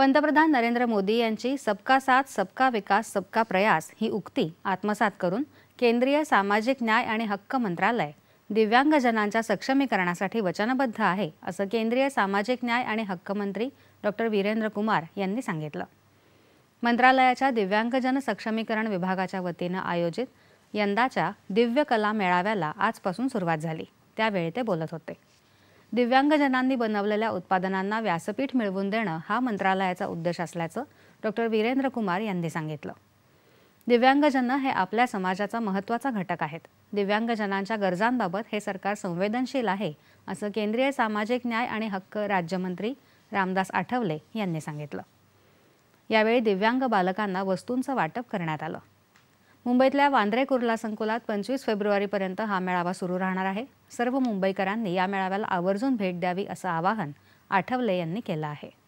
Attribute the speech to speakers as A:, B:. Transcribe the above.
A: पंतप्रधान नरेंद्र मोदी यांची सबका साथ सबका विकास सबका प्रयास ही उक्ती आत्मसात करून केंद्रीय सामाजिक न्याय आणि हक्क मंत्रालय दिव्यांगजनांच्या सक्षमीकरणासाठी वचनबद्ध आहे असं केंद्रीय सामाजिक न्याय आणि हक्क मंत्री डॉक्टर वीरेंद्र कुमार यांनी सांगितलं मंत्रालयाच्या दिव्यांगजन सक्षमीकरण विभागाच्या वतीनं आयोजित यंदाच्या दिव्य कला मेळाव्याला आजपासून सुरुवात झाली त्यावेळी ते बोलत होते दिव्यांगजनांनी बनवलेल्या उत्पादनांना व्यासपीठ मिळवून देणं हा मंत्रालयाचा उद्देश असल्याचं डॉक्टर वीरेंद्र कुमार यांनी सांगितलं दिव्यांगजन हे आपल्या समाजाचा महत्त्वाचा घटक आहेत दिव्यांगजनांच्या गरजांबाबत हे सरकार संवेदनशील आहे असं केंद्रीय सामाजिक न्याय आणि हक्क राज्यमंत्री रामदास आठवले यांनी सांगितलं यावेळी दिव्यांग बालकांना वस्तूंचं वाटप करण्यात आलं मुंबईतल्या वांद्रे कुर्ला संकुलात पंचवीस फेब्रुवारीपर्यंत हा मेळावा सुरू राहणार आहे सर्व मुंबईकरांनी या मेळाव्याला आवर्जून भेट द्यावी असं आवाहन आठवले यांनी केलं आहे